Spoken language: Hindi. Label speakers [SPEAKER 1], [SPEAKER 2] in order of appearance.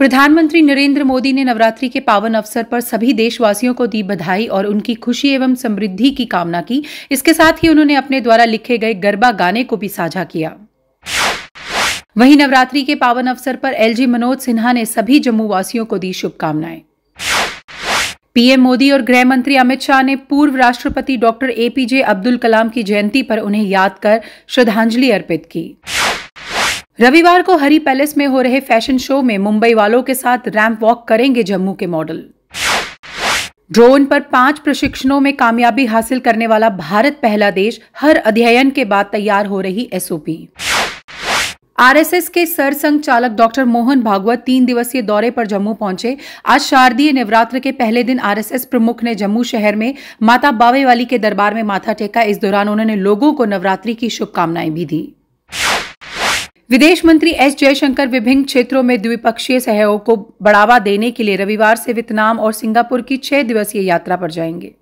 [SPEAKER 1] प्रधानमंत्री नरेंद्र मोदी ने नवरात्रि के पावन अवसर पर सभी देशवासियों को दी बधाई और उनकी खुशी एवं समृद्धि की कामना की इसके साथ ही उन्होंने अपने द्वारा लिखे गए गरबा गाने को भी साझा किया वहीं नवरात्रि के पावन अवसर पर एलजी मनोज सिन्हा ने सभी जम्मू वासियों को दी शुभकामनाएं पीएम मोदी और गृह मंत्री अमित शाह ने पूर्व राष्ट्रपति डॉक्टर एपीजे अब्दुल कलाम की जयंती पर उन्हें याद कर श्रद्धांजलि अर्पित की रविवार को हरी पैलेस में हो रहे फैशन शो में मुंबई वालों के साथ रैंप वॉक करेंगे जम्मू के मॉडल ड्रोन पर पांच प्रशिक्षणों में कामयाबी हासिल करने वाला भारत पहला देश हर अध्ययन के बाद तैयार हो रही एसओपी आरएसएस के सरसंघ चालक डॉक्टर मोहन भागवत तीन दिवसीय दौरे पर जम्मू पहुंचे आज शारदीय नवरात्र के पहले दिन आरएसएस प्रमुख ने जम्मू शहर में माता बावे वाली के दरबार में माथा टेका इस दौरान उन्होंने लोगों को नवरात्रि की शुभकामनाएं भी दी विदेश मंत्री एस जयशंकर विभिन्न क्षेत्रों में द्विपक्षीय सहयोग को बढ़ावा देने के लिए रविवार से वियतनाम और सिंगापुर की छह दिवसीय यात्रा पर जाएंगे